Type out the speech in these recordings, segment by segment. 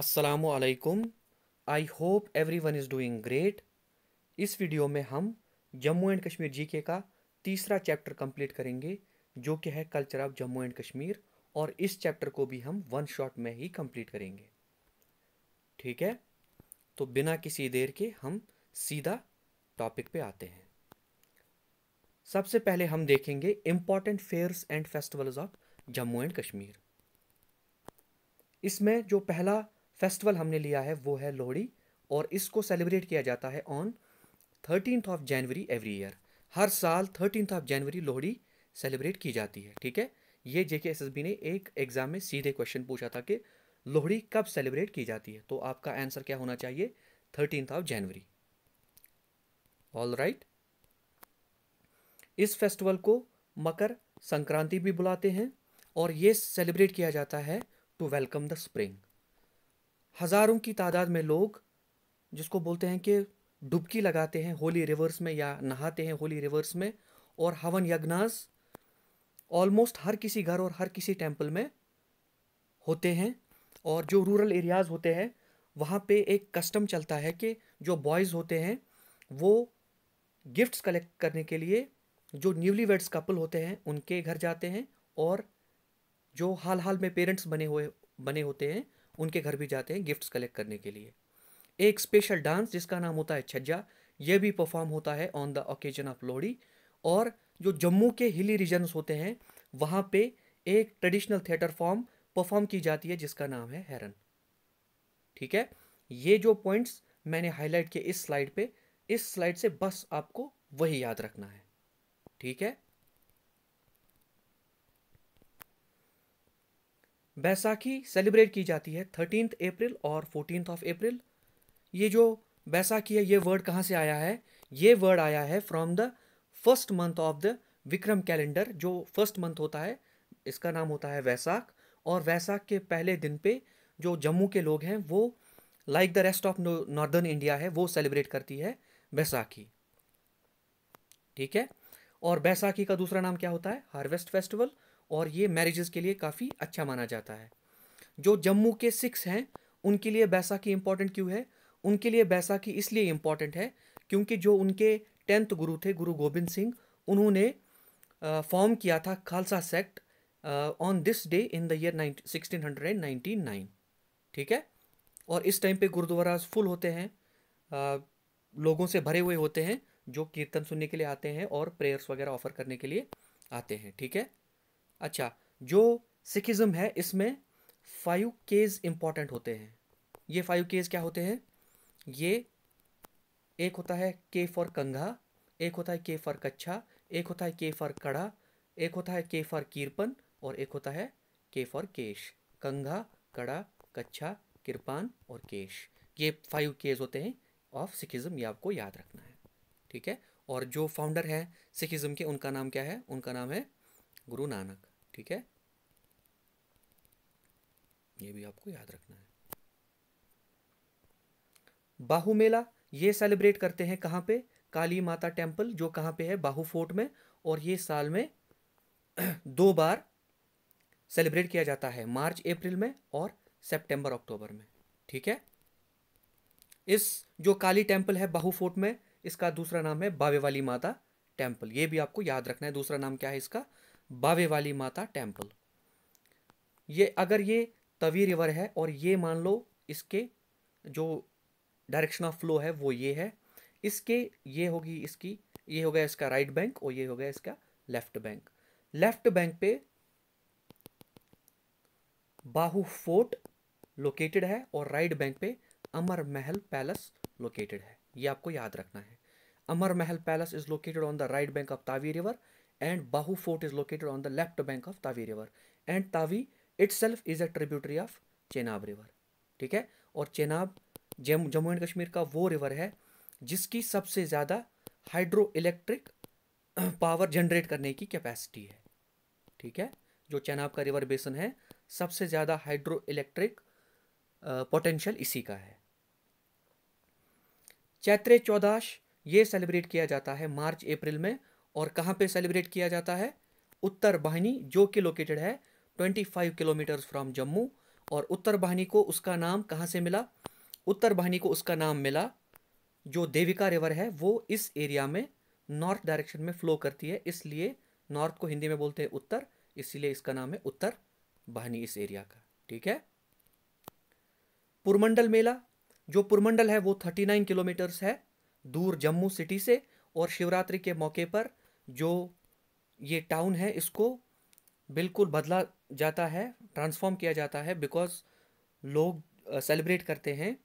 अस्सलाम I hope everyone is doing great इस वीडियो में हम जम्मू एंड कश्मीर जीके का तीसरा चैप्टर कंप्लीट करेंगे जो कि है culture of Jammu and Kashmir और इस चैप्टर को भी हम वन शॉट में ही कंप्लीट करेंगे ठीक है तो बिना किसी देर के हम सीधा टॉपिक पे आते हैं सबसे पहले हम देखेंगे important fairs and festivals of Jammu and Kashmir इसमें जो पहला फेस्टिवल हमने लिया है वो है लोहड़ी और इसको सेलिब्रेट किया जाता है on thirteen of January every year हर साल thirteen of January Lohri celebrate की जाती है ठीक है ये जेके एसएसबी ने एक एग्ज़ाम में सीधे क्वेश्चन पूछा था कि लोहड़ी कब सेलिब्रेट की जाती है तो आपका आंसर क्या होना चाहिए thirteen of January all right इस फेस्टिवल को मकर संक्रांति भी बुलाते हैं और ये सेलिब्रेट किया जाता है टू वेलकम द स्प्रिंग हज़ारों की तादाद में लोग जिसको बोलते हैं कि डुबकी लगाते हैं होली रिवर्स में या नहाते हैं होली रिवर्स में और हवन यज्ञास ऑलमोस्ट हर किसी घर और हर किसी टेम्पल में होते हैं और जो रूरल एरियाज़ होते हैं वहाँ पे एक कस्टम चलता है कि जो बॉयज़ होते हैं वो गिफ्ट्स कलेक्ट करने के लिए जो न्यूली वेड्स कपल होते हैं उनके घर जाते हैं और जो हाल हाल में पेरेंट्स बने हुए बने होते हैं उनके घर भी जाते हैं गिफ्ट्स कलेक्ट करने के लिए एक स्पेशल डांस जिसका नाम होता है छज्जा यह भी परफॉर्म होता है on the occasion of Lohri और जो जम्मू के हिली रीजन्स होते हैं वहाँ पे एक ट्रेडिशनल थिएटर फॉर्म परफॉर्म की जाती है जिसका नाम है हैरन ठीक है ये जो पॉइंट्स मैंने हाईलाइट किए इस स्लाइड पे इस स्लाइड से बस आपको वही याद रखना है ठीक है बैसाखी सेलिब्रेट की जाती है थर्टीन अप्रैल और फोर्टीन ऑफ अप्रैल ये जो बैसाखी है ये वर्ड कहाँ से आया है ये वर्ड आया है from the first month of the Vikram calendar जो फर्स्ट मंथ होता है इसका नाम होता है वैसाख और वैसाख के पहले दिन पे जो जम्मू के लोग हैं वो like the rest of northern India है वो सेलिब्रेट करती है बैसाखी ठीक है और बैसाखी का दूसरा नाम क्या होता है हार्वेस्ट फेस्टिवल और ये मैरिज़ के लिए काफ़ी अच्छा माना जाता है जो जम्मू के सिक्स हैं उनके लिए बैसाखी इम्पोर्टेंट क्यों है उनके लिए बैसाखी इसलिए इम्पॉर्टेंट है क्योंकि जो उनके टेंथ गुरु थे गुरु गोबिंद सिंह उन्होंने फॉर्म किया था Khalsa sect on this day in the year sixteen hundred ninety nine ठीक है और इस टाइम पे गुरुद्वारा फुल होते हैं आ, लोगों से भरे हुए होते हैं जो कीर्तन सुनने के लिए आते हैं और प्रेयर्स वगैरह ऑफर करने के लिए आते हैं ठीक है अच्छा जो सिखिज्म है इसमें फाइव केज इंपॉर्टेंट होते हैं ये फाइव केज क्या होते हैं ये एक होता है के फॉर कंघा एक होता है के फॉर कच्छा एक होता है के फॉर कड़ा एक होता है के फॉर कीर्पन और एक होता है के फॉर केश कंघा कड़ा कच्छा किरपान और केश ये फाइव केज होते हैं ऑफ सिखिज़म ये आपको याद रखना है ठीक है और जो फाउंडर हैं सिखिज्म के उनका नाम क्या है उनका नाम है गुरु नानक ठीक है ये भी आपको याद रखना है बाहु मेला ये सेलिब्रेट करते हैं कहां पे काली माता टेम्पल जो कहां पे है बाहु फोर्ट में और ये साल में दो बार सेलिब्रेट किया जाता है मार्च अप्रैल में और सितंबर अक्टूबर में ठीक है इस जो काली टेम्पल है बाहू फोर्ट में इसका दूसरा नाम है बावे वाली माता टेम्पल ये भी आपको याद रखना है दूसरा नाम क्या है इसका बावे वाली माता टेम्पल ये अगर ये तवी रिवर है और ये मान लो इसके जो डायरेक्शन ऑफ फ्लो है वो ये है इसके ये होगी इसकी ये हो गया इसका राइट बैंक और ये हो गया इसका लेफ्ट बैंक लेफ्ट बैंक पे बाहू फोर्ट लोकेटेड है और राइट बैंक पे अमर महल पैलेस लोकेटेड है ये आपको याद रखना है Amar Mahal palace is located on the right bank of Tawi river and Bahu Fort is located on the left bank of Tavi River and Tavi itself is a tributary of Chenab river ठीक है और Chenab Jammu and Kashmir का वो रिवर है जिसकी सबसे ज़्यादा hydro electric power generate करने की कैपेसिटी है ठीक है जो चेनाब का रिवर बेसन है सबसे ज़्यादा हाइड्रो इलेक्ट्रिक पोटेंशियल इसी का है चैत्र चौदाश ये सेलिब्रेट किया जाता है मार्च अप्रैल में और कहाँ पे सेलिब्रेट किया जाता है उत्तर बाहिनी जो कि लोकेटेड है 25 किलोमीटर फ्रॉम जम्मू और उत्तर बहनी को उसका नाम कहाँ से मिला उत्तर बाहिनी को उसका नाम मिला जो देविका रिवर है वो इस एरिया में नॉर्थ डायरेक्शन में फ्लो करती है इसलिए नॉर्थ को हिंदी में बोलते हैं उत्तर इसलिए इसका नाम है उत्तर बाहिनी इस एरिया का ठीक है पुरमंडल मेला जो पुरमंडल है वो थर्टी नाइन किलोमीटर्स है दूर जम्मू सिटी से और शिवरात्रि के मौके पर जो ये टाउन है इसको बिल्कुल बदला जाता है ट्रांसफॉर्म किया जाता है बिकॉज लोग सेलिब्रेट करते हैं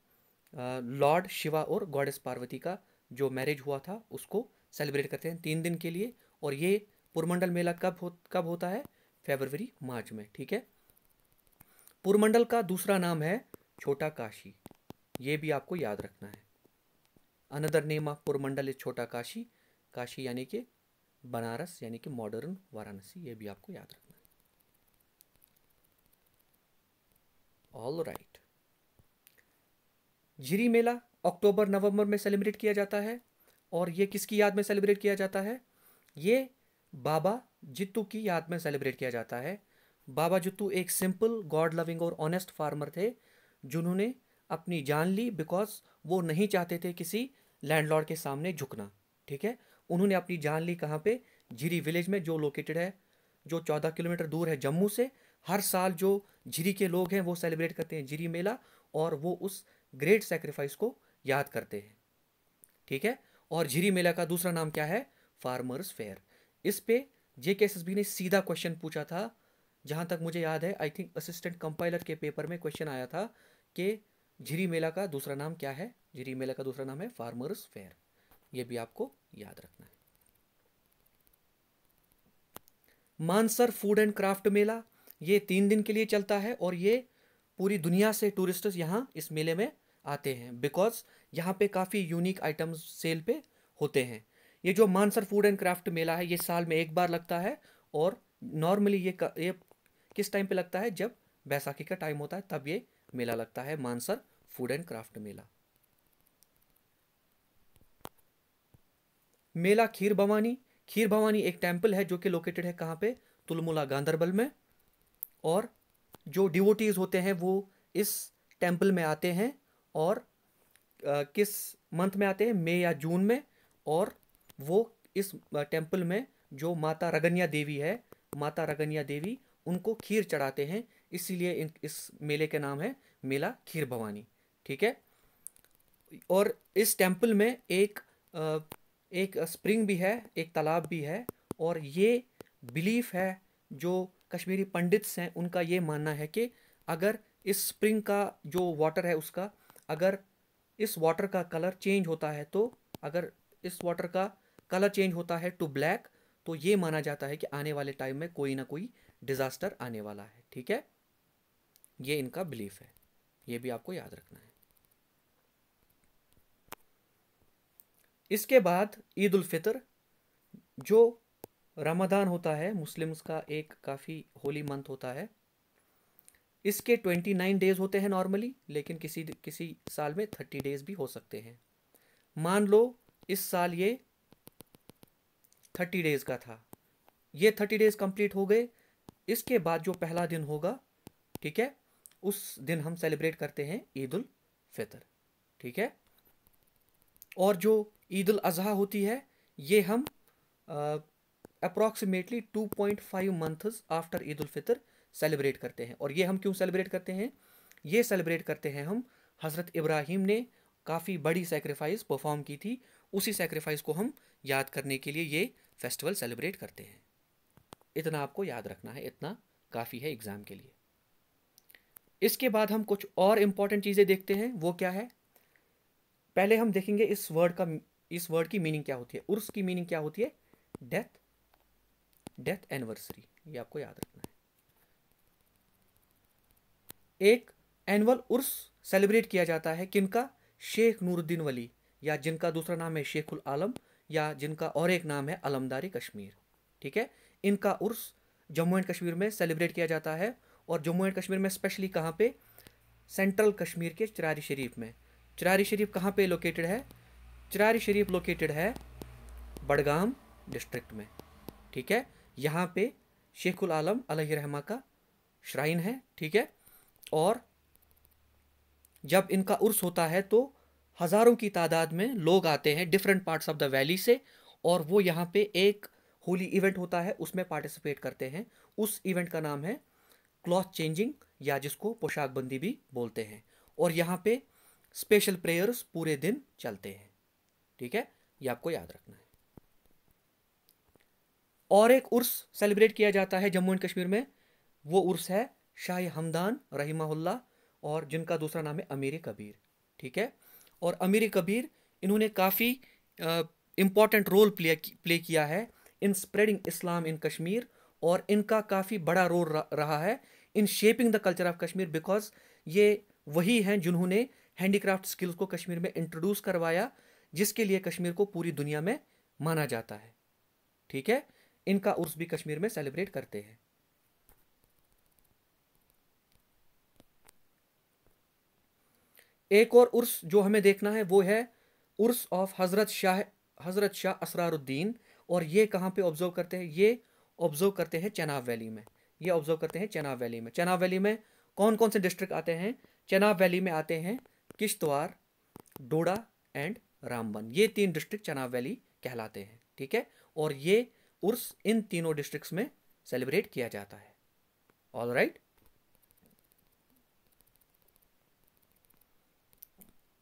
लॉर्ड शिवा और गॉडेस पार्वती का जो मैरिज हुआ था उसको सेलिब्रेट करते हैं तीन दिन के लिए और ये पुरमंडल मेला कब हो कब होता है फेबरवरी मार्च में ठीक है पुरमंडल का दूसरा नाम है छोटा काशी ये भी आपको याद रखना है another name of Purmandal is Chhota Kashi Kashi यानी कि बनारस यानी कि मॉडर्न वाराणसी ये भी आपको याद रखना है ऑल राइट झिरी मेला अक्टूबर नवंबर में सेलिब्रेट किया जाता है और ये किसकी याद में सेलिब्रेट किया जाता है ये बाबा जित्तू की याद में सेलिब्रेट किया जाता है बाबा जित्तू एक सिंपल गॉड लविंग और ऑनेस्ट फार्मर थे जिन्होंने अपनी जान ली बिकॉज वो नहीं चाहते थे किसी लैंडलॉर्ड के सामने झुकना ठीक है उन्होंने अपनी जान ली कहाँ पे झिरी विलेज में जो लोकेटेड है जो चौदह किलोमीटर दूर है जम्मू से हर साल जो झिरी के लोग हैं वो सेलिब्रेट करते हैं झिरी मेला और वो उस ग्रेट सेक्रीफाइस को याद करते हैं ठीक है और झिरी मेला का दूसरा नाम क्या है फार्मर्स फेयर इस पे जे के ने सीधा क्वेश्चन पूछा था जहाँ तक मुझे याद है आई थिंक असिस्टेंट कंपाइलर के पेपर में क्वेश्चन आया था कि झिरी मेला का दूसरा नाम क्या है झिरी मेला का दूसरा नाम है फार्मर्स फेयर ये भी आपको याद रखना है Mansar food and craft Mela ये तीन दिन के लिए चलता है और ये पूरी दुनिया से टूरिस्ट यहाँ इस मेले में आते हैं बिकॉज यहाँ पे काफ़ी यूनिक आइटम्स सेल पे होते हैं ये जो Mansar food and craft Mela है ये साल में एक बार लगता है और नॉर्मली ये ये किस टाइम पे लगता है जब बैसाखी का टाइम होता है तब ये मेला लगता है Mansar food and craft Mela मेला खीर भवानी खीर भवानी एक टेम्पल है जो कि लोकेटेड है कहाँ पे तुलमुला गांधरबल में और जो डिवोटीज़ होते हैं वो इस टेम्पल में आते हैं और आ, किस मंथ में आते हैं मई या जून में और वो इस टेम्पल में जो माता रगन्या देवी है माता रगन्या देवी उनको खीर चढ़ाते हैं इसीलिए इन इस मेले के नाम है मेला खीर भवानी ठीक है और इस टेम्पल में एक आ, एक स्प्रिंग भी है एक तालाब भी है और ये बिलीफ है जो कश्मीरी पंडित्स हैं उनका ये मानना है कि अगर इस स्प्रिंग का जो वाटर है उसका अगर इस वाटर का कलर चेंज होता है तो अगर इस वाटर का कलर चेंज होता है टू ब्लैक तो ये माना जाता है कि आने वाले टाइम में कोई ना कोई डिज़ास्टर आने वाला है ठीक है ये इनका बिलीफ है ये भी आपको याद रखना है इसके बाद ईद फितर जो रमदान होता है मुस्लिम्स का एक काफ़ी होली मंथ होता है इसके ट्वेंटी नाइन डेज होते हैं नॉर्मली लेकिन किसी किसी साल में थर्टी डेज भी हो सकते हैं मान लो इस साल ये थर्टी डेज का था ये थर्टी डेज कंप्लीट हो गए इसके बाद जो पहला दिन होगा ठीक है उस दिन हम सेलिब्रेट करते हैं ईद उल फितर ठीक है और जो ईद अजहा होती है ये हम approximately two point five months after Eid Fitr celebrate करते हैं और ये हम क्यों सेलिब्रेट करते हैं ये सेलिब्रेट करते हैं हम हज़रत इब्राहिम ने काफ़ी बड़ी सेक्रीफाइस परफॉर्म की थी उसी सेक्रीफाइस को हम याद करने के लिए ये फेस्टिवल सेलिब्रेट करते हैं इतना आपको याद रखना है इतना काफ़ी है एग्ज़ाम के लिए इसके बाद हम कुछ और इम्पॉर्टेंट चीज़ें देखते हैं वो क्या है पहले हम देखेंगे इस वर्ड का इस वर्ड की मीनिंग क्या होती है उर्स की मीनिंग क्या होती है डेथ डेथ एनिवर्सरी ये आपको याद रखना है एक एनुअल उर्स सेलिब्रेट किया जाता है किनका शेख नूरुद्दीन वली या जिनका दूसरा नाम है शेखुल आलम या जिनका और एक नाम है अलमदारी कश्मीर ठीक है इनका उर्स जम्मू एंड कश्मीर में सेलिब्रेट किया जाता है और जम्मू एंड कश्मीर में स्पेशली कहाँ पे सेंट्रल कश्मीर के चरारी शरीफ में चरारी शरीफ कहाँ पे लोकेटेड है चिरारी शरीफ लोकेटेड है बडगाम डिस्ट्रिक्ट में ठीक है यहाँ पे शेखुल आलम रहमा का श्राइन है ठीक है और जब इनका उर्स होता है तो हज़ारों की तादाद में लोग आते हैं different parts of the valley से और वो यहाँ पे एक होली इवेंट होता है उसमें पार्टिसिपेट करते हैं उस इवेंट का नाम है क्लॉथ चेंजिंग या जिसको पोशाकबंदी भी बोलते हैं और यहाँ पे स्पेशल प्रेयर्स पूरे दिन चलते हैं ठीक है ये आपको याद रखना है और एक उर्स सेलिब्रेट किया जाता है जम्मू एंड कश्मीर में वो उर्स है शाह हमदान रही और जिनका दूसरा नाम है अमीर कबीर ठीक है और अमीर कबीर इन्होंने काफ़ी इम्पॉर्टेंट रोल प्ले प्ले किया है इन स्प्रेडिंग इस्लाम इन कश्मीर और इनका काफ़ी बड़ा रोल रहा है in shaping the culture of Kashmir because ये वही हैं जिन्होंने हैंडीक्राफ्ट स्किल्स को कश्मीर में इंट्रोड्यूस करवाया जिसके लिए कश्मीर को पूरी दुनिया में माना जाता है ठीक है इनका उर्स भी कश्मीर में सेलिब्रेट करते हैं एक और उर्स जो हमें देखना है वो है उर्स ऑफ हज़रत शाह हज़रत शाह असरारुद्दीन और ये कहाँ पे ऑब्जर्व करते हैं ये ऑब्जर्व करते हैं चेनाब वैली में ये ऑब्जर्व करते हैं चेनाब वैली में चेनाब वैली में कौन कौन से डिस्ट्रिक्ट आते हैं चेनाब वैली में आते हैं किश्तवाड़ डोडा एंड रामबन ये तीन डिस्ट्रिक्ट चनाब वैली कहलाते हैं ठीक है और ये उर्स इन तीनों डिस्ट्रिक्ट्स में सेलिब्रेट किया जाता है ऑल राइट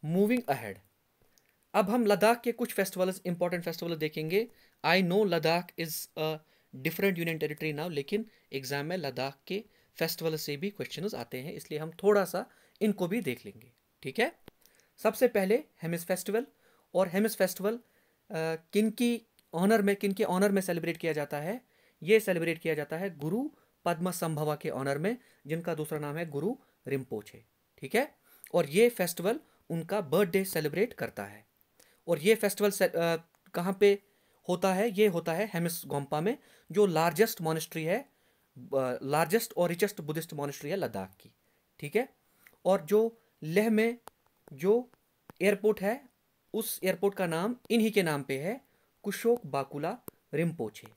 मूविंग अहेड अब हम लद्दाख के कुछ फेस्टिवल्स इंपॉर्टेंट फेस्टिवल देखेंगे I know Ladakh is a different union territory now लेकिन एग्जाम में लद्दाख के फेस्टिवल से भी क्वेश्चन आते हैं इसलिए हम थोड़ा सा इनको भी देख लेंगे ठीक है सबसे पहले हेमिस फेस्टिवल और हेमिस फेस्टिवल किन की ऑनर में किन के ऑनर में सेलिब्रेट किया जाता है ये सेलिब्रेट किया जाता है गुरु पद्म संभवा के ऑनर में जिनका दूसरा नाम है गुरु रिम्पोछे ठीक है और ये फेस्टिवल उनका बर्थडे सेलिब्रेट करता है और ये फेस्टिवल कहाँ पे होता है ये होता है हेमिस गोम्पा में जो लार्जेस्ट मॉनिस्ट्री है लार्जेस्ट और रिचेस्ट बुद्धिस्ट मॉनिस्ट्री है लद्दाख की ठीक है और जो लेह में जो एयरपोर्ट है उस एयरपोर्ट का नाम इन्हीं के नाम पे है कुशोक बाकुला रिमपोचे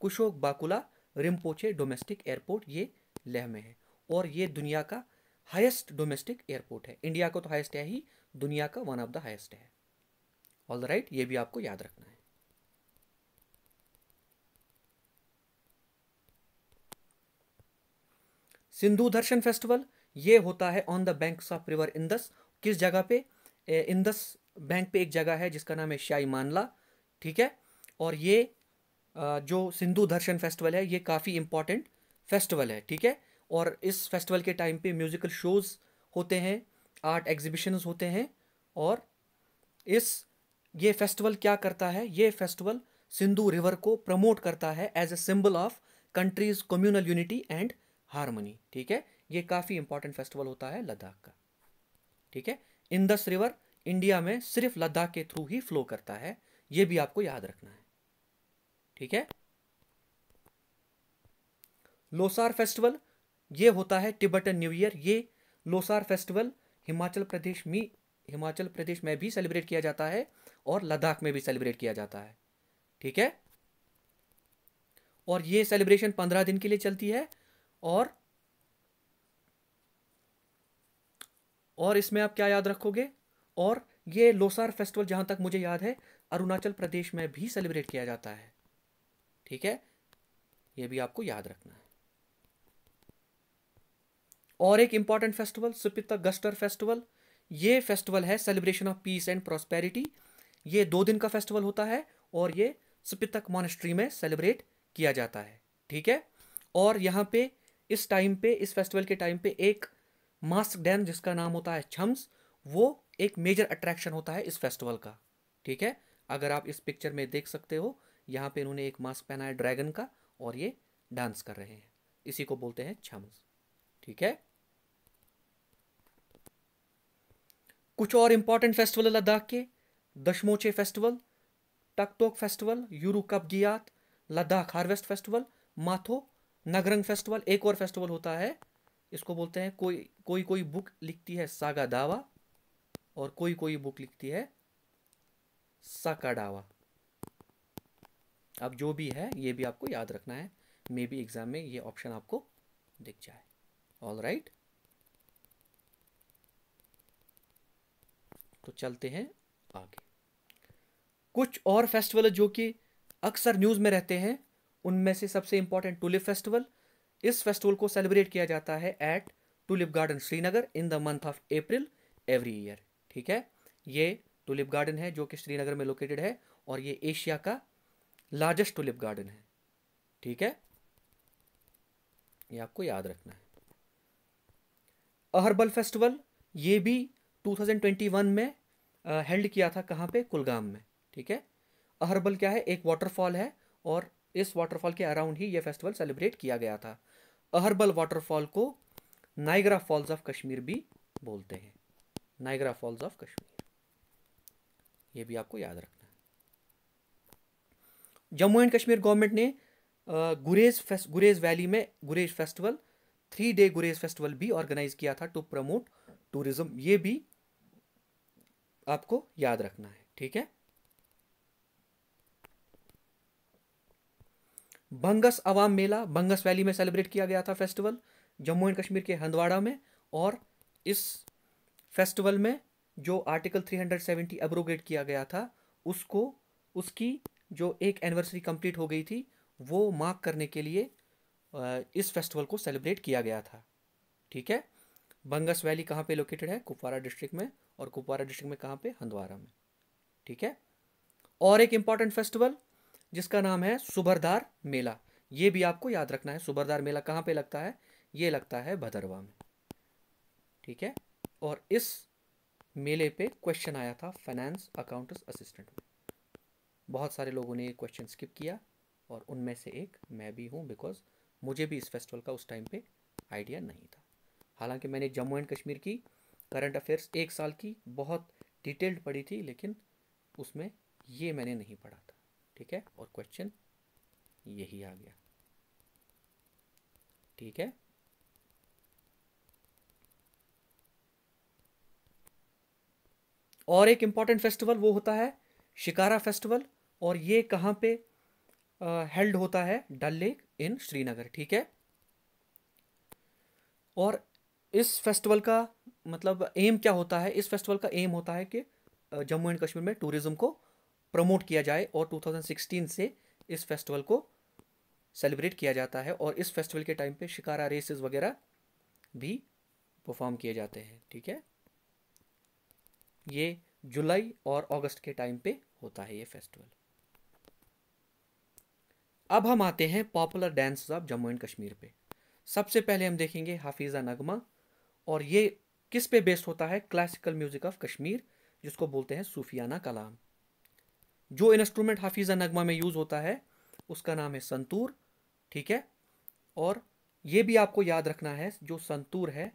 कुशोक बाकुला रिमपोचे डोमेस्टिक एयरपोर्ट ये लेह में है और ये दुनिया का हाईएस्ट डोमेस्टिक एयरपोर्ट है इंडिया का तो हाईएस्ट है ही दुनिया का वन ऑफ द हाईएस्ट है ऑल द राइट ये भी आपको याद रखना है सिंधु दर्शन फेस्टिवल ये होता है on the banks of river Indus किस जगह पे इंदस बैंक पे एक जगह है जिसका नाम है शाही मानला ठीक है और ये जो सिंधु दर्शन फेस्टिवल है ये काफ़ी इम्पॉर्टेंट फेस्टिवल है ठीक है और इस फेस्टिवल के टाइम पे म्यूज़िकल शोज़ होते हैं आर्ट एग्जिबिशन होते हैं और इस ये फेस्टिवल क्या करता है ये फेस्टिवल सिंधु रिवर को प्रमोट करता है as a symbol of country's communal unity and harmony ठीक है ये काफ़ी इंपॉर्टेंट फेस्टिवल होता है लद्दाख का ठीक है इंदस रिवर इंडिया में सिर्फ लद्दाख के थ्रू ही फ्लो करता है ये भी आपको याद रखना है ठीक है लोसार फेस्टिवल ये होता है टिबटन न्यू ईयर ये लोसार फेस्टिवल हिमाचल प्रदेश में हिमाचल प्रदेश में भी सेलिब्रेट किया जाता है और लद्दाख में भी सेलिब्रेट किया जाता है ठीक है और ये सेलिब्रेशन पंद्रह दिन के लिए चलती है और और इसमें आप क्या याद रखोगे और ये लोसार फेस्टिवल जहां तक मुझे याद है अरुणाचल प्रदेश में भी सेलिब्रेट किया जाता है ठीक है ये भी आपको याद रखना है और एक important festival Spituk Gustor festival ये फेस्टिवल है celebration of peace and prosperity ये दो दिन का फेस्टिवल होता है और ये सुपितक मॉनेस्ट्री में सेलिब्रेट किया जाता है ठीक है और यहाँ पे इस टाइम पे इस फेस्टिवल के टाइम पे एक मास्क डैम जिसका नाम होता है छम्स वो एक मेजर अट्रैक्शन होता है इस फेस्टिवल का ठीक है अगर आप इस पिक्चर में देख सकते हो यहाँ पे इन्होंने एक मास्क पहना है ड्रैगन का और ये डांस कर रहे हैं इसी को बोलते हैं छमस ठीक है कुछ और इंपॉर्टेंट फेस्टिवल लद्दाख के Dosmoche festival Takthok festival Yuru Kabgyat Ladakh harvest festival Matho Nagrang festival एक और फेस्टिवल होता है इसको बोलते हैं कोई कोई कोई बुक लिखती है सागा दावा और कोई कोई बुक लिखती है सकाडावा अब जो भी है ये भी आपको याद रखना है मे बी एग्ज़ाम में ये ऑप्शन आपको दिख जाए ऑल राइट तो चलते हैं आगे कुछ और फेस्टिवल जो कि अक्सर न्यूज़ में रहते हैं उनमें से सबसे इंपॉर्टेंट टूलिप फेस्टिवल इस फेस्टिवल को सेलिब्रेट किया जाता है at tulip garden Srinagar in the month of April every year ठीक है ये टुलिप गार्डन है जो कि श्रीनगर में लोकेटेड है और ये एशिया का लार्जेस्ट टुलिप गार्डन है ठीक है ये आपको याद रखना है अहरबल फेस्टिवल ये भी 2021 में हेल्ड किया था कहाँ पे कुलगाम में ठीक है अहरबल क्या है एक वाटरफॉल है और इस वाटरफॉल के अराउंड ही ये फेस्टिवल सेलिब्रेट किया गया था अहरबल वाटरफॉल को नाइगरा फॉल्स ऑफ कश्मीर भी बोलते हैं नाइग्रा फॉल्स ऑफ कश्मीर ये भी आपको याद रखना है जम्मू एंड कश्मीर गवर्नमेंट ने गुरेज फेस्ट गुरेज वैली में Gurez festival three day Gurez festival भी ऑर्गेनाइज किया था टू प्रमोट टूरिज्म ये भी आपको याद रखना है ठीक है बंगस अवाम मेला बंगस वैली में सेलिब्रेट किया गया था फेस्टिवल जम्मू एंड कश्मीर के हंदवाड़ा में और इस फेस्टिवल में जो आर्टिकल 370 एब्रोगेट किया गया था उसको उसकी जो एक एनिवर्सरी कंप्लीट हो गई थी वो मार्क करने के लिए इस फेस्टिवल को सेलिब्रेट किया गया था ठीक है बंगस वैली कहाँ पे लोकेटेड है कुपवारा डिस्ट्रिक्ट में और कुपवारा डिस्ट्रिक्ट में कहाँ पे हंदवारा में ठीक है और एक इम्पॉर्टेंट फेस्टिवल जिसका नाम है सुबरदार मेला ये भी आपको याद रखना है सुबरदार मेला कहाँ पे लगता है ये लगता है भदरवा में ठीक है और इस मेले पे क्वेश्चन आया था फाइनेंस अकाउंट असिस्टेंट में बहुत सारे लोगों ने ये क्वेश्चन स्किप किया और उनमें से एक मैं भी हूँ बिकॉज मुझे भी इस फेस्टिवल का उस टाइम पे आइडिया नहीं था हालांकि मैंने जम्मू एंड कश्मीर की करंट अफेयर्स एक साल की बहुत डिटेल्ड पढ़ी थी लेकिन उसमें ये मैंने नहीं पढ़ा था ठीक है और क्वेश्चन यही आ गया ठीक है और एक इम्पॉर्टेंट फेस्टिवल वो होता है शिकारा फेस्टिवल और ये कहाँ पे हेल्ड होता है डल लेक इन श्रीनगर ठीक है और इस फेस्टिवल का मतलब एम क्या होता है इस फेस्टिवल का एम होता है कि जम्मू एंड कश्मीर में टूरिज़्म को प्रमोट किया जाए और 2016 से इस फेस्टिवल को सेलिब्रेट किया जाता है और इस फेस्टिवल के टाइम पे शिकारा रेसेस वगैरह भी परफॉर्म किए जाते हैं ठीक है ये जुलाई और अगस्त के टाइम पे होता है ये फेस्टिवल अब हम आते हैं popular dance of Jammu and Kashmir पे सबसे पहले हम देखेंगे हाफिज़ा नगमा और ये किस पे बेस्ड होता है क्लासिकल म्यूज़िक ऑफ कश्मीर जिसको बोलते हैं सूफियाना कलाम जो इंस्ट्रूमेंट हाफिज़ा नगमा में यूज़ होता है उसका नाम है संतूर ठीक है और ये भी आपको याद रखना है जो संतूर है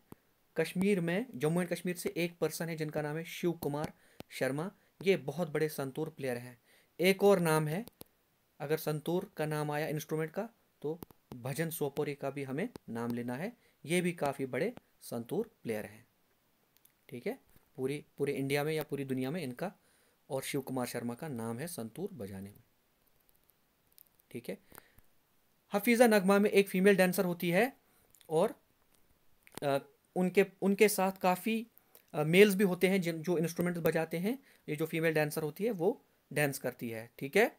कश्मीर में जम्मू एंड कश्मीर से एक पर्सन है जिनका नाम है शिव कुमार शर्मा ये बहुत बड़े संतूर प्लेयर हैं एक और नाम है अगर संतूर का नाम आया इंस्ट्रूमेंट का तो भजन सोपोरी का भी हमें नाम लेना है ये भी काफ़ी बड़े संतूर प्लेयर हैं ठीक है पूरी पूरे इंडिया में या पूरी दुनिया में इनका और शिव कुमार शर्मा का नाम है संतूर बजाने में ठीक है हफीज़ा नगमा में एक फीमेल डांसर होती है और आ, उनके उनके साथ काफ़ी मेल्स भी होते हैं जिन जो इंस्ट्रूमेंट्स बजाते हैं ये जो फीमेल डांसर होती है वो डांस करती है ठीक है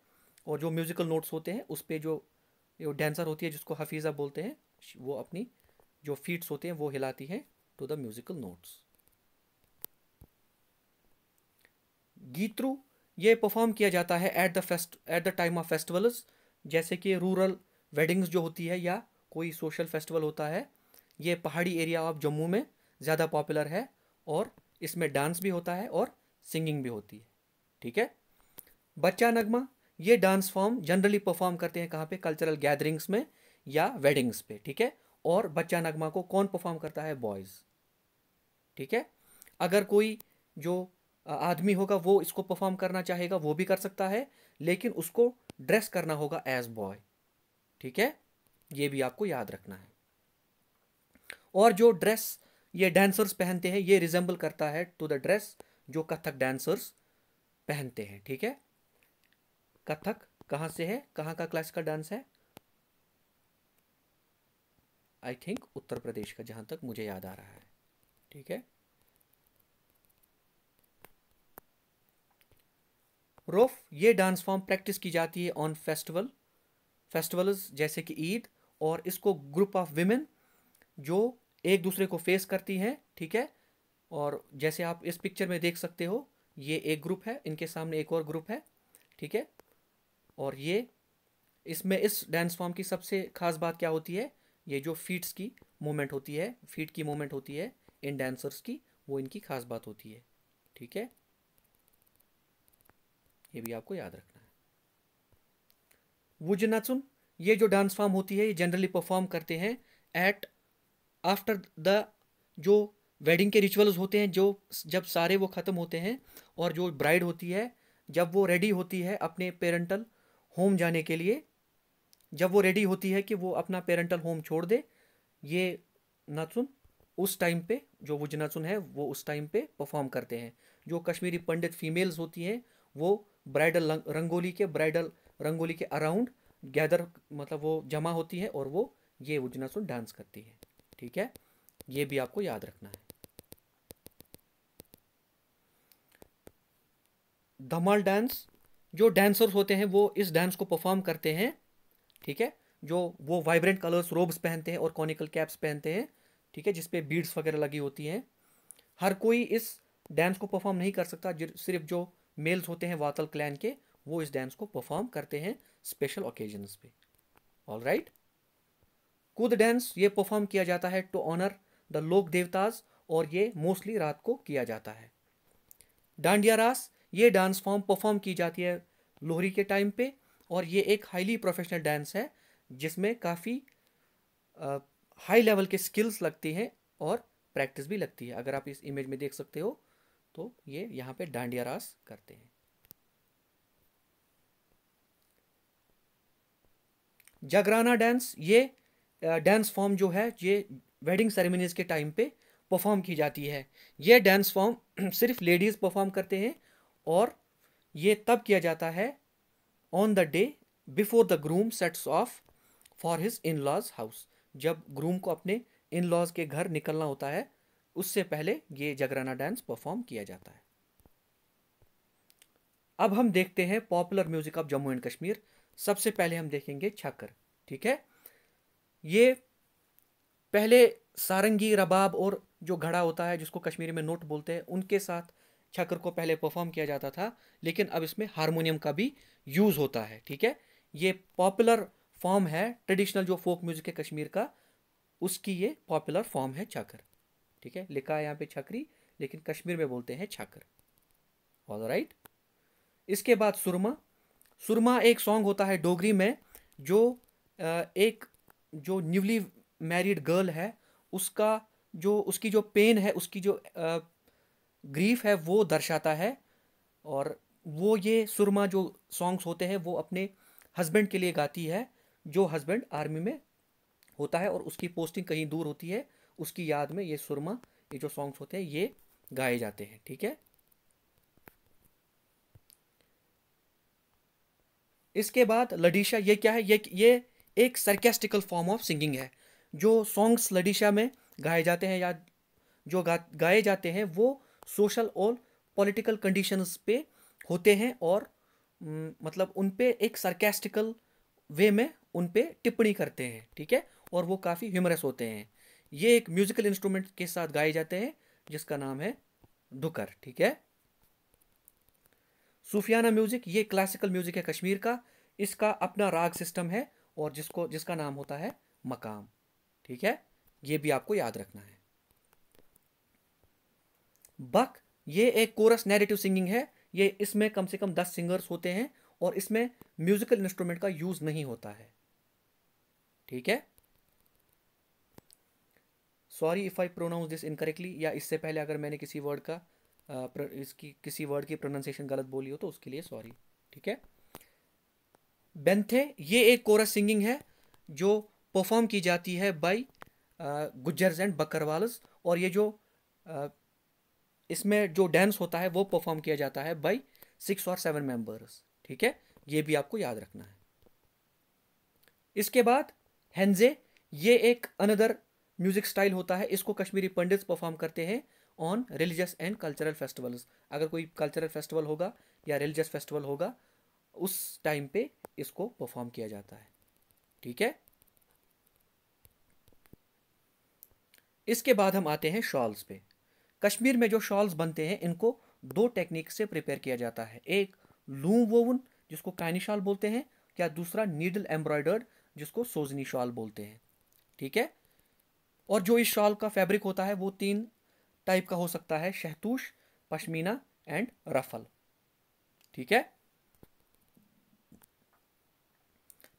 और जो म्यूज़िकल नोट्स होते हैं उस पर जो जो डांसर होती है जिसको हफीज़ा बोलते हैं वो अपनी जो फीट्स होते हैं वो हिलाती है to the musical notes Geetru ये परफॉर्म किया जाता है at the fest at the time of festivals जैसे कि रूरल वेडिंग्स जो होती है या कोई सोशल फेस्टिवल होता है ये पहाड़ी एरिया ऑफ जम्मू में ज़्यादा पॉपुलर है और इसमें डांस भी होता है और सिंगिंग भी होती है ठीक है बच्चा नगमा ये डांस फॉर्म जनरली परफॉर्म करते हैं कहाँ पे कल्चरल गैदरिंग्स में या वेडिंग्स पे ठीक है और बच्चा नगमा को कौन परफॉर्म करता है बॉयज़ ठीक है अगर कोई जो आदमी होगा वो इसको परफॉर्म करना चाहेगा वो भी कर सकता है लेकिन उसको ड्रेस करना होगा एज बॉय ठीक है ये भी आपको याद रखना है और जो ड्रेस ये डांसर्स पहनते हैं ये रिजेंबल करता है टू द ड्रेस जो कथक डांसर्स पहनते हैं ठीक है कथक कहाँ से है कहाँ का क्लासिकल डांस है आई थिंक उत्तर प्रदेश का जहाँ तक मुझे याद आ रहा है ठीक है रोफ ये डांस फॉर्म प्रैक्टिस की जाती है ऑन फेस्टिवल फेस्टिवल्स जैसे कि ईद और इसको ग्रुप ऑफ वीमेन जो एक दूसरे को फेस करती हैं ठीक है और जैसे आप इस पिक्चर में देख सकते हो ये एक ग्रुप है इनके सामने एक और ग्रुप है ठीक है और ये इसमें इस डांस फॉर्म की सबसे खास बात क्या होती है ये जो फीट्स की मूवमेंट होती है फीट की मूवमेंट होती है इन डांसर्स की वो इनकी खास बात होती है ठीक है ये भी आपको याद रखना है वुजनाचुन ये जो डांस फॉर्म होती है ये जनरली परफॉर्म करते हैं एट आफ्टर द जो वेडिंग के रिचुअल्स होते हैं जो जब सारे वो ख़त्म होते हैं और जो ब्राइड होती है जब वो रेडी होती है अपने पेरेंटल होम जाने के लिए जब वो रेडी होती है कि वो अपना पेरेंटल होम छोड़ दे ये नाचुन उस टाइम पे जो वो जनाचुन है वो उस टाइम पे परफॉर्म करते हैं जो कश्मीरी पंडित फीमेल्स होती हैं वो ब्राइडल रंगोली के ब्राइडल रंगोली के अराउंड गैदर मतलब वो जमा होती है और वो ये वो जनासुन डांस करती है ठीक है ये भी आपको याद रखना है धमाल डांस जो डांसर्स होते हैं वो इस डांस को परफॉर्म करते हैं ठीक है जो वो वाइब्रेंट कलर्स रोब्स पहनते हैं और कॉनिकल कैप्स पहनते हैं ठीक है जिसपे बीड्स वगैरह लगी होती हैं हर कोई इस डांस को परफॉर्म नहीं कर सकता सिर्फ जो मेल्स होते हैं वातल क्लैन के वो इस डांस को परफॉर्म करते हैं स्पेशल ओकेजन्स पे all right right? Kud dance ये परफॉर्म किया जाता है टू ऑनर द लोक देवताज और ये मोस्टली रात को किया जाता है डांडिया रास ये डांस फॉर्म परफॉर्म की जाती है लोहरी के टाइम पे और ये एक हाईली प्रोफेशनल डांस है जिसमें काफ़ी हाई लेवल के स्किल्स लगती हैं और प्रैक्टिस भी लगती है अगर आप इस इमेज में देख सकते हो तो ये यहाँ पे डांडिया रास करते हैं जगराना डांस ये डांस फॉर्म जो है ये वेडिंग सेरेमनीज के टाइम पे परफॉर्म की जाती है ये डांस फॉर्म सिर्फ लेडीज़ परफॉर्म करते हैं और ये तब किया जाता है on the day before the groom sets off for his in laws house जब ग्रूम को अपने इन लॉज के घर निकलना होता है उससे पहले ये जगराना डांस परफॉर्म किया जाता है अब हम देखते हैं popular music of Jammu and Kashmir सबसे पहले हम देखेंगे छाकर ठीक है ये पहले सारंगी रबाब और जो घड़ा होता है जिसको कश्मीरी में नोट बोलते हैं उनके साथ छकर को पहले परफॉर्म किया जाता था लेकिन अब इसमें हारमोनियम का भी यूज़ होता है ठीक है ये पॉपुलर फॉर्म है ट्रेडिशनल जो फोक म्यूज़िक है कश्मीर का उसकी ये पॉपुलर फॉर्म है छाकर ठीक है लिखा है यहाँ पे छाकरी लेकिन कश्मीर में बोलते हैं छाकर ऑल राइट इसके बाद सुरमा सुरमा एक सॉन्ग होता है डोगरी में जो एक जो न्यूली मैरिड गर्ल है उसका जो उसकी जो पेन है उसकी जो ग्रीफ है वो दर्शाता है और वो ये सुरमा जो सॉन्ग्स होते हैं वो अपने हस्बैंड के लिए गाती है जो हस्बैंड आर्मी में होता है और उसकी पोस्टिंग कहीं दूर होती है उसकी याद में ये सुरमा ये जो सॉन्ग्स होते हैं ये गाए जाते हैं ठीक है इसके बाद लडीशा ये क्या है ये ये एक सर्कैस्टिकल फॉर्म ऑफ सिंगिंग है जो सॉन्ग्स लडिशा में गाए जाते हैं या जो गा गाए जाते हैं वो सोशल और पॉलिटिकल कंडीशंस पे होते हैं और मतलब उन पे एक सर्कैस्टिकल वे में उन पे टिप्पणी करते हैं ठीक है और वो काफ़ी ह्यूमरस होते हैं ये एक म्यूजिकल इंस्ट्रूमेंट के साथ गाए जाते हैं जिसका नाम है दुकर ठीक है सूफियाना म्यूज़िक ये क्लासिकल म्यूज़िक है कश्मीर का इसका अपना राग सिस्टम है और जिसको जिसका नाम होता है मकाम ठीक है ये भी आपको याद रखना है बक ये एक कोरस नैरेटिव सिंगिंग है ये इसमें कम से कम दस सिंगर्स होते हैं और इसमें म्यूजिकल इंस्ट्रूमेंट का यूज नहीं होता है ठीक है sorry if I pronounce this incorrectly या इससे पहले अगर मैंने किसी वर्ड का इसकी किसी वर्ड की प्रोनाउंसिएशन गलत बोली हो तो उसके लिए सॉरी ठीक है बेंथे ये एक कोरस सिंगिंग है जो परफॉर्म की जाती है बाय गुजर्स एंड बकरवालस और ये जो uh, इसमें जो डांस होता है वो परफॉर्म किया जाता है बाय सिक्स और सेवन मेंबर्स ठीक है ये भी आपको याद रखना है इसके बाद हैंजे ये एक अनदर म्यूजिक स्टाइल होता है इसको कश्मीरी पंडित्स परफॉर्म करते हैं on religious and cultural festivals अगर कोई कल्चरल फेस्टिवल होगा या रिलीजियस फेस्टिवल होगा उस टाइम पे इसको परफॉर्म किया जाता है ठीक है इसके बाद हम आते हैं शॉल्स पे कश्मीर में जो शॉल्स बनते हैं इनको दो टेक्निक से प्रिपेयर किया जाता है एक लूम वोवन जिसको कैनी शॉल बोलते हैं या दूसरा नीडल एम्ब्रॉयडर्ड जिसको सोजनी शॉल बोलते हैं ठीक है और जो इस शॉल का फैब्रिक होता है वो तीन टाइप का हो सकता है शहतूश पशमीना एंड रफल ठीक है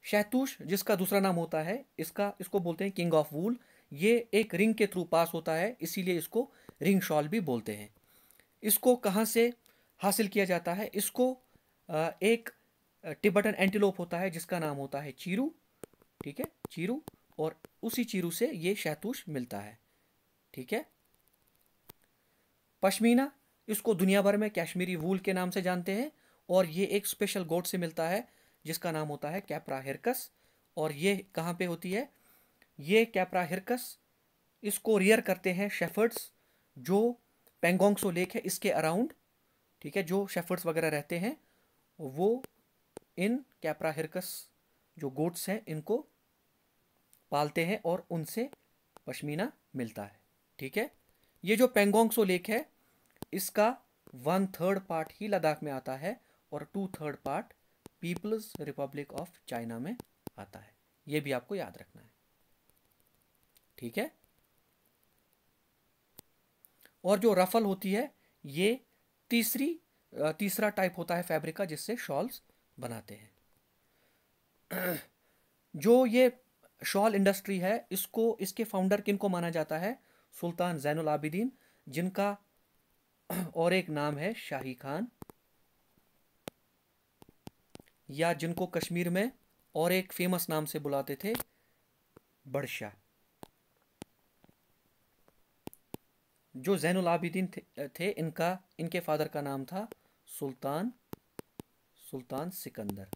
शैतूश जिसका दूसरा नाम होता है इसका इसको बोलते हैं किंग ऑफ वूल ये एक रिंग के थ्रू पास होता है इसीलिए इसको रिंग शॉल भी बोलते हैं इसको कहाँ से हासिल किया जाता है इसको एक टिबटन एंटीलोप होता है जिसका नाम होता है चीरू ठीक है चीरू और उसी चीरू से ये शैतूश मिलता है ठीक है पश्मीना इसको दुनिया भर में कश्मीरी वूल के नाम से जानते हैं और ये एक स्पेशल गोट से मिलता है जिसका नाम होता है कैपरा हिरकस और ये कहाँ पे होती है ये कैपरा हिरकस इसको रियर करते हैं शेफर्ड्स जो पेंगोंगसो लेक है इसके अराउंड ठीक है जो शेफर्ड्स वगैरह रहते हैं वो इन कैपरा हिरकस जो गोट्स हैं इनको पालते हैं और उनसे पश्मीना मिलता है ठीक है ये जो पेंगोंगसो लेक है इसका वन थर्ड पार्ट ही लद्दाख में आता है और two third part People's Republic of China में आता है ये भी आपको याद रखना है ठीक है और जो रफल होती है ये तीसरी तीसरा टाइप होता है फैब्रिक का जिससे शॉल्स बनाते हैं जो ये शॉल इंडस्ट्री है इसको इसके फाउंडर किन को माना जाता है सुल्तान जैनुल आबिदीन जिनका और एक नाम है शाही खान या जिनको कश्मीर में और एक फेमस नाम से बुलाते थे बडशाह जो जैनुल आबिदीन थे, थे इनका इनके फादर का नाम था सुल्तान सुल्तान सिकंदर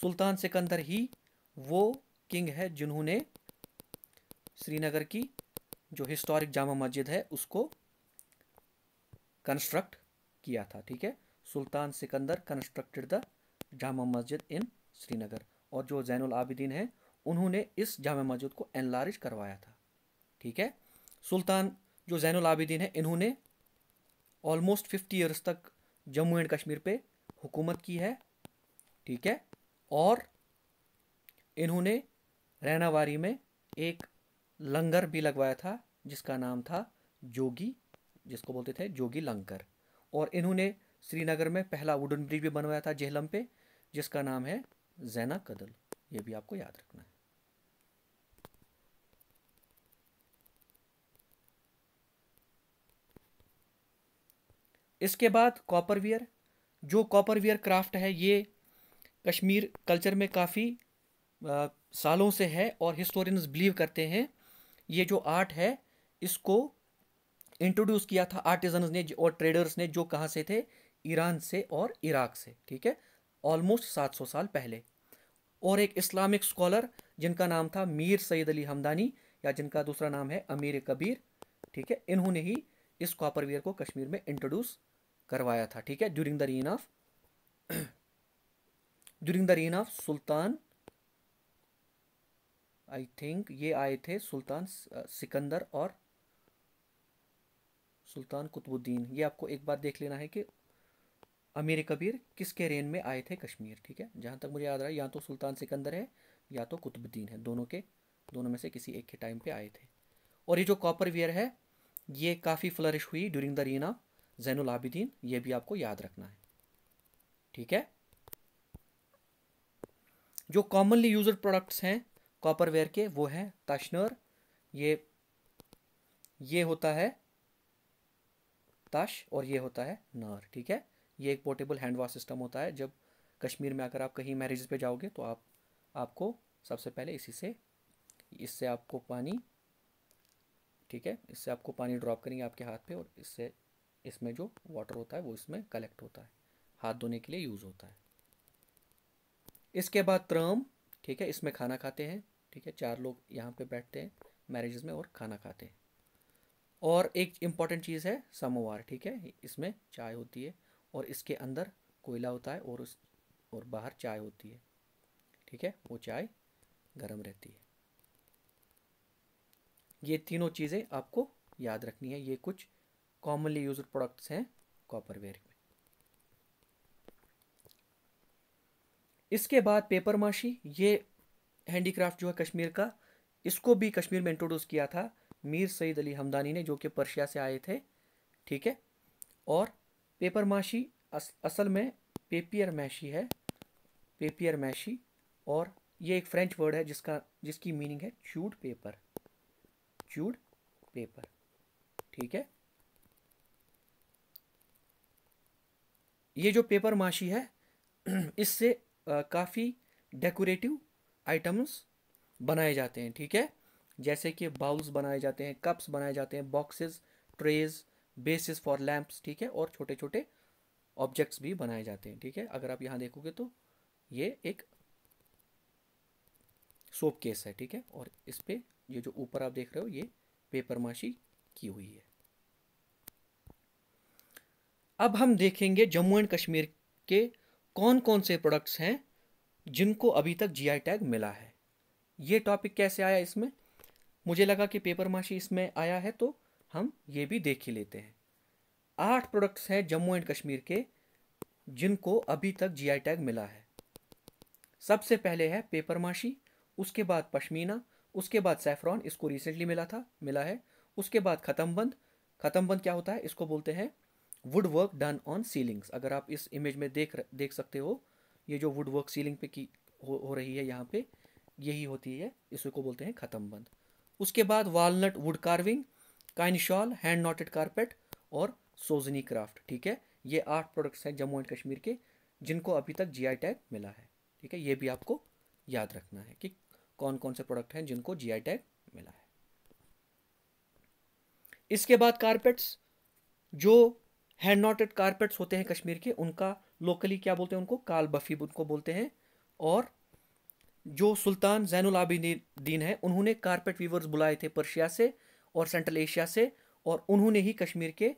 सुल्तान सिकंदर ही वो किंग है जिन्होंने श्रीनगर की जो हिस्टोरिक जामा मस्जिद है उसको कंस्ट्रक्ट किया था ठीक है Sultan Sikandar constructed the Jama Masjid in Srinagar और जो जैनुल आबिदीन हैं उन्होंने इस जामा मस्जिद को एनलारिज करवाया था ठीक है सुल्तान जो जैनुल आबिदीन हैं इन्होंने ऑलमोस्ट फिफ्टी ईयर्स तक जम्मू एंड कश्मीर पे हुकूमत की है ठीक है और इन्होंने रैनावारी में एक लंगर भी लगवाया था जिसका नाम था जोगी जिसको बोलते थे जोगी लंगर और इन्होंने श्रीनगर में पहला वुडन ब्रिज भी बनवाया था जेहलम पे जिसका नाम है जैना कदल ये भी आपको याद रखना है इसके बाद कॉपर वियर जो कॉपर वियर क्राफ्ट है ये कश्मीर कल्चर में काफ़ी सालों से है और हिस्टोरियंस बिलीव करते हैं ये जो आर्ट है इसको इंट्रोड्यूस किया था आर्टिजन ने और ट्रेडर्स ने जो कहाँ से थे ईरान से और इराक से ठीक है ऑलमोस्ट 700 साल पहले और एक इस्लामिक स्कॉलर जिनका नाम था मीर सैद अली हमदानी या जिनका दूसरा नाम है अमीर कबीर ठीक है इन्होंने ही इस कॉपरवेयर को कश्मीर में इंट्रोड्यूस करवाया था ठीक है during the reign of during the reign of Sultan I think ये आए थे सुल्तान सिकंदर और सुल्तान कुतुबुद्दीन ये आपको एक बार देख लेना है कि अमीर कबीर किसके रेन में आए थे कश्मीर ठीक है जहाँ तक मुझे याद रहा है या तो सुल्तान सिकंदर है या तो कुतुबुद्दीन है दोनों के दोनों में से किसी एक के टाइम पे आए थे और ये जो कॉपर वियर है ये काफ़ी फ्लरिश हुई during the reign of Zainul Abidin ये भी आपको याद रखना है ठीक है जो कॉमनली यूज प्रोडक्ट्स हैं कॉपर वेयर के वो है ताशनर ये ये होता है ताश और ये होता है नर ठीक है ये एक पोर्टेबल हैंड वॉश सिस्टम होता है जब कश्मीर में आकर आप कहीं मैरिज पे जाओगे तो आप आपको सबसे पहले इसी से इससे आपको पानी ठीक है इससे आपको पानी ड्रॉप करेंगे आपके हाथ पे और इससे इसमें जो वाटर होता है वो इसमें कलेक्ट होता है हाथ धोने के लिए यूज़ होता है इसके बाद त्रम ठीक है इसमें खाना खाते हैं ठीक है चार लोग यहाँ पर बैठते हैं मैरिज में और खाना खाते हैं और एक इम्पॉर्टेंट चीज़ है समोवार ठीक है इसमें चाय होती है और इसके अंदर कोयला होता है और उस और बाहर चाय होती है ठीक है वो चाय गर्म रहती है ये तीनों चीज़ें आपको याद रखनी है ये कुछ कॉमनली यूज प्रोडक्ट्स हैं कॉपरवेयर में इसके बाद पेपर माशी ये हैंडीक्राफ्ट जो है कश्मीर का इसको भी कश्मीर में इंट्रोड्यूस किया था मीर सईद अली हमदानी ने जो कि पर्शिया से आए थे ठीक है और पेपर माशी अस, असल में पेपियर मैशी है पेपियर मैशी और ये एक फ्रेंच वर्ड है जिसका जिसकी मीनिंग है चूड पेपर चूड पेपर ठीक है ये जो पेपर माशी है इससे काफ़ी डेकोरेटिव आइटम्स बनाए जाते हैं ठीक है जैसे कि बाउल्स बनाए जाते हैं कप्स बनाए जाते हैं boxes trays bases for lamps ठीक है और छोटे छोटे ऑब्जेक्ट्स भी बनाए जाते हैं ठीक है अगर आप यहाँ देखोगे तो ये एक सोप केस है ठीक है और इस पर ये जो ऊपर आप देख रहे हो ये पेपर माशी की हुई है अब हम देखेंगे जम्मू एंड कश्मीर के कौन कौन से प्रोडक्ट्स हैं जिनको अभी तक जीआई टैग मिला है ये टॉपिक कैसे आया इसमें मुझे लगा कि पेपर माशी इसमें आया है तो हम ये भी देख ही लेते हैं आठ प्रोडक्ट्स हैं जम्मू एंड कश्मीर के जिनको अभी तक जी टैग मिला है सबसे पहले है पेपर माशी उसके बाद पशमीना उसके बाद सैफरॉन इसको रिसेंटली मिला था मिला है उसके बाद ख़तमबंद ख़तमबंद क्या होता है इसको बोलते हैं wood work done on ceilings अगर आप इस इमेज में देख देख सकते हो ये जो वुड वर्क सीलिंग पे की हो, हो रही है यहाँ पे यही होती है इसको बोलते हैं ख़तमबंद उसके बाद walnut wood carving Kani shawl hand knotted carpet और सोजनी क्राफ्ट ठीक है ये आठ प्रोडक्ट्स हैं जम्मू एंड कश्मीर के जिनको अभी तक जी टैग मिला है ठीक है ये भी आपको याद रखना है कि कौन कौन से प्रोडक्ट हैं जिनको जी टैग मिला है इसके बाद कारपेट्स जो हैंड नॉटेड कारपेट्स होते हैं कश्मीर के उनका लोकली क्या बोलते हैं उनको काल बफी उनको बोलते हैं और जो सुल्तान जैनुल आबिदीन है उन्होंने कारपेट वीवर्स बुलाए थे पर्शिया से और सेंट्रल एशिया से और उन्होंने ही कश्मीर के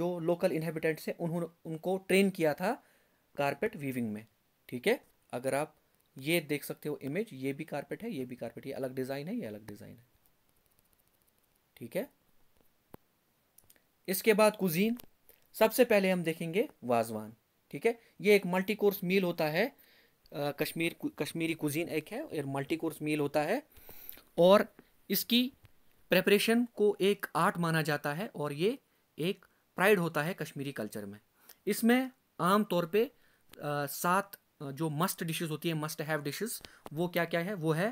जो लोकल इन्हेबिटेंट्स हैं उन्होंने उनको ट्रेन किया था कारपेट वीविंग में ठीक है अगर आप ये देख सकते हो इमेज ये भी कारपेट है ये भी कारपेट ये अलग डिज़ाइन है ये अलग डिज़ाइन है ठीक है इसके बाद कुजीन सबसे पहले हम देखेंगे वाजवान ठीक है ये एक मल्टी कोर्स मील होता है कश्मीर कश्मीरी कुजीन एक है और मल्टी कोर्स मील होता है और इसकी प्रेपरेशन को एक आर्ट माना जाता है और ये एक प्राइड होता है कश्मीरी कल्चर में इसमें आम तौर पे सात जो मस्ट डिशेस होती है मस्ट हैव डिशेस वो क्या क्या है वो है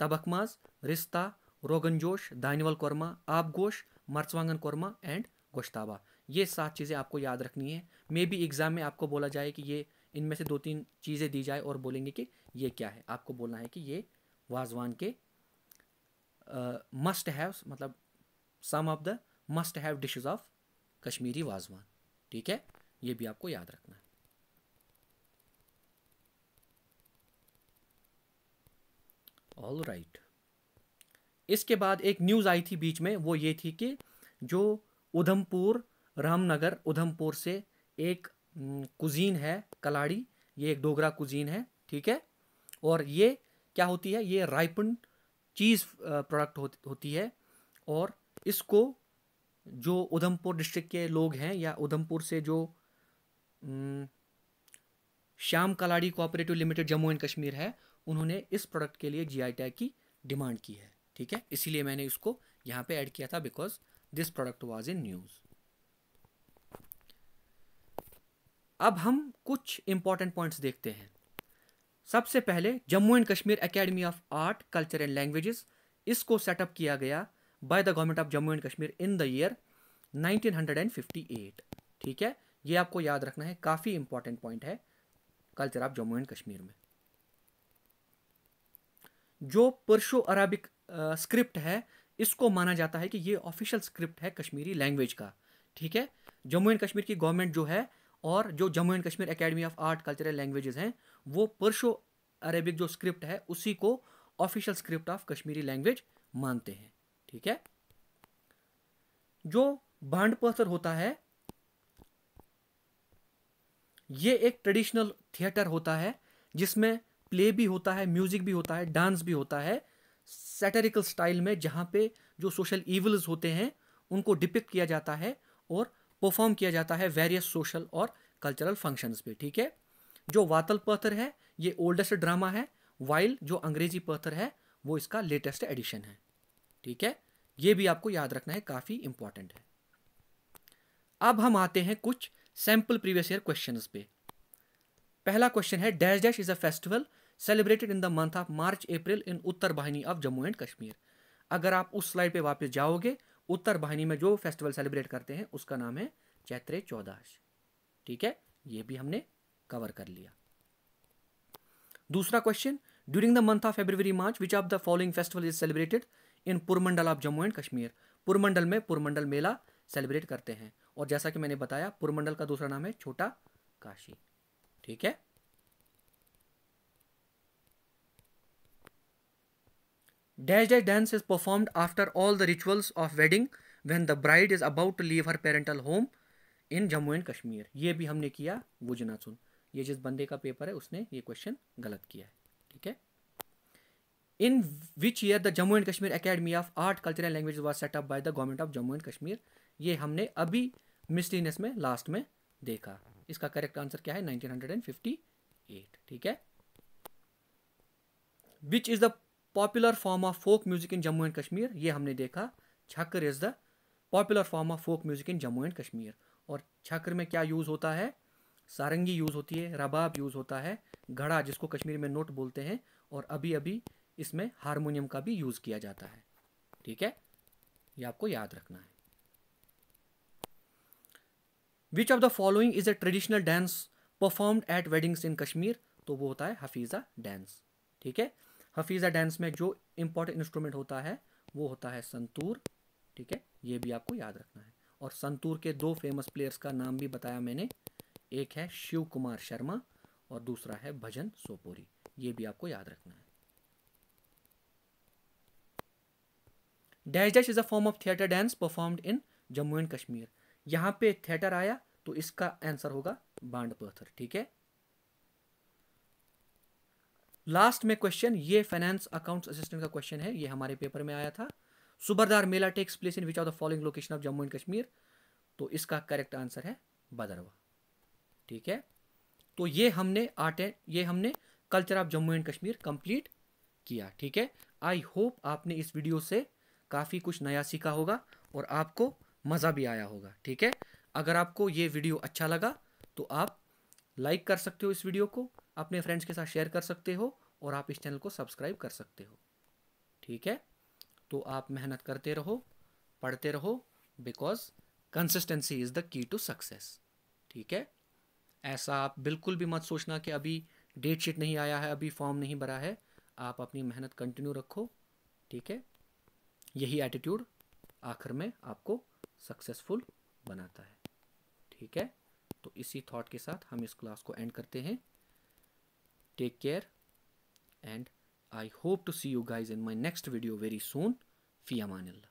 तबकमाज रिश्ता रोगन जोश दानिवल कौरमा आब गोश मरचवांगन कौरमा एंड गोश्ताबा ये सात चीज़ें आपको याद रखनी है मे बी एग्ज़ाम में आपको बोला जाए कि ये इनमें से दो तीन चीज़ें दी जाए और बोलेंगे कि ये क्या है आपको बोलना है कि ये वाजवान के मस्ट हैव मतलब some of the must have dishes of Kashmiri Wazwan ठीक है ये भी आपको याद रखना है ऑल राइट इसके बाद एक न्यूज़ आई थी बीच में वो ये थी कि जो उधमपुर रामनगर उधमपुर से एक कुजीन है कलाड़ी ये एक डोगरा कुजीन है ठीक है और ये क्या होती है ये राइपन चीज़ प्रोडक्ट हो, होती है और इसको जो उधमपुर डिस्ट्रिक्ट के लोग हैं या उधमपुर से जो Shyam Kaladi cooperative limited Jammu and Kashmir है उन्होंने इस प्रोडक्ट के लिए जीआई टैग की डिमांड की है ठीक है इसीलिए मैंने इसको यहाँ पे ऐड किया था because this product was in news अब हम कुछ इम्पॉर्टेंट पॉइंट्स देखते हैं सबसे पहले Jammu and Kashmir academy of art culture and languages इसको सेटअप किया गया by the government of Jammu and Kashmir in the year 1958 ठीक है ये आपको याद रखना है काफ़ी इंपॉर्टेंट पॉइंट है culture of Jammu and Kashmir में जो परशो अरबिक स्क्रिप्ट है इसको माना जाता है कि ये ऑफिशियल स्क्रिप्ट है कश्मीरी लैंग्वेज का ठीक है जम्मू एंड कश्मीर की गवर्नमेंट जो है और जो Jammu and Kashmir academy of art cultural languages हैं वो परशो अरेबिक जो स्क्रिप्ट है उसी को official script of Kashmiri language मानते हैं ठीक है जो भांड पत्थर होता है ये एक ट्रेडिशनल थिएटर होता है जिसमें प्ले भी होता है म्यूजिक भी होता है डांस भी होता है सेटरिकल स्टाइल में जहाँ पे जो सोशल इवल्स होते हैं उनको डिपिक्ट किया जाता है और परफॉर्म किया जाता है वेरियस सोशल और कल्चरल फंक्शंस पे ठीक है जो वातल पत्थर है ये ओल्डेस्ट ड्रामा है वाइल जो अंग्रेजी पत्थर है वो इसका लेटेस्ट एडिशन है ठीक है ये भी आपको याद रखना है काफ़ी इंपॉर्टेंट है अब हम आते हैं कुछ सैम्पल प्रीवियस ईयर क्वेश्चन पे पहला क्वेश्चन है dash dash is a festival celebrated in the month of March April in Uttar Bahini of Jammu and Kashmir अगर आप उस स्लाइड पे वापस जाओगे उत्तर बाहिनी में जो फेस्टिवल सेलिब्रेट करते हैं उसका नाम है चैत्र चौदाश ठीक है ये भी हमने कवर कर लिया दूसरा question during the month of February March which of the following festival is celebrated in Purmandal of Jammu and Kashmir Purmandal में पुरमंडल मेला सेलिब्रेट करते हैं और जैसा कि मैंने बताया पुरमंडल का दूसरा नाम है छोटा काशी ठीक है dash dash dance is performed after all the rituals of wedding when the bride is about to leave her parental home in Jammu and Kashmir ये भी हमने किया सुन ये जिस बंदे का पेपर है उसने ये क्वेश्चन गलत किया है ठीक है in which year the Jammu and Kashmir academy of art culture and language was set up by the government of Jammu and Kashmir ये हमने अभी मिस्टीनियस में लास्ट में देखा इसका करेक्ट आंसर क्या है 1958 ठीक है which is the popular form of folk music in Jammu and Kashmir ये हमने देखा Chhakri is the popular form of folk music in Jammu and Kashmir और छक्र में क्या यूज़ होता है सारंगी यूज़ होती है रबाब यूज़ होता है घड़ा जिसको कश्मीर में नोट बोलते हैं और अभी अभी इसमें हारमोनियम का भी यूज़ किया जाता है ठीक है ये आपको याद रखना है which of the following is a traditional dance perform at weddings in Kashmir तो वो होता है हफीज़ा डांस ठीक है हफीज़ा डांस में जो इम्पॉर्टेंट इंस्ट्रूमेंट होता है वो होता है संतूर ठीक है ये भी आपको याद रखना है और संतूर के दो फेमस प्लेयर्स का नाम भी बताया मैंने एक है शिव कुमार शर्मा और दूसरा है भजन सोपोरी ये भी आपको याद रखना है dash dash is a form of theatre dance performed in Jammu and Kashmir यहां पे थिएटर आया तो इसका आंसर होगा बांड पथर ठीक है लास्ट में क्वेश्चन ये फाइनेंस अकाउंट्स असिस्टेंट का क्वेश्चन है ये हमारे पेपर में आया था Subardar Mela takes place in which are the following location of Jammu and Kashmir तो इसका करेक्ट आंसर है बदरवा ठीक है तो ये हमने आर्ट एंड ये हमने culture of Jammu and Kashmir complete किया ठीक है आई होप आपने इस वीडियो से काफ़ी कुछ नया सीखा होगा और आपको मज़ा भी आया होगा ठीक है अगर आपको ये वीडियो अच्छा लगा तो आप लाइक कर सकते हो इस वीडियो को अपने फ्रेंड्स के साथ शेयर कर सकते हो और आप इस चैनल को सब्सक्राइब कर सकते हो ठीक है तो आप मेहनत करते रहो पढ़ते रहो because consistency is the key to success ठीक है ऐसा आप बिल्कुल भी मत सोचना कि अभी डेट शीट नहीं आया है अभी फॉर्म नहीं भरा है आप अपनी मेहनत कंटिन्यू रखो ठीक है यही एटीट्यूड आखिर में आपको सक्सेसफुल बनाता है ठीक है तो इसी थॉट के साथ हम इस क्लास को एंड करते हैं take care and I hope to see you guys in my next video very soon फी अमानिल्ला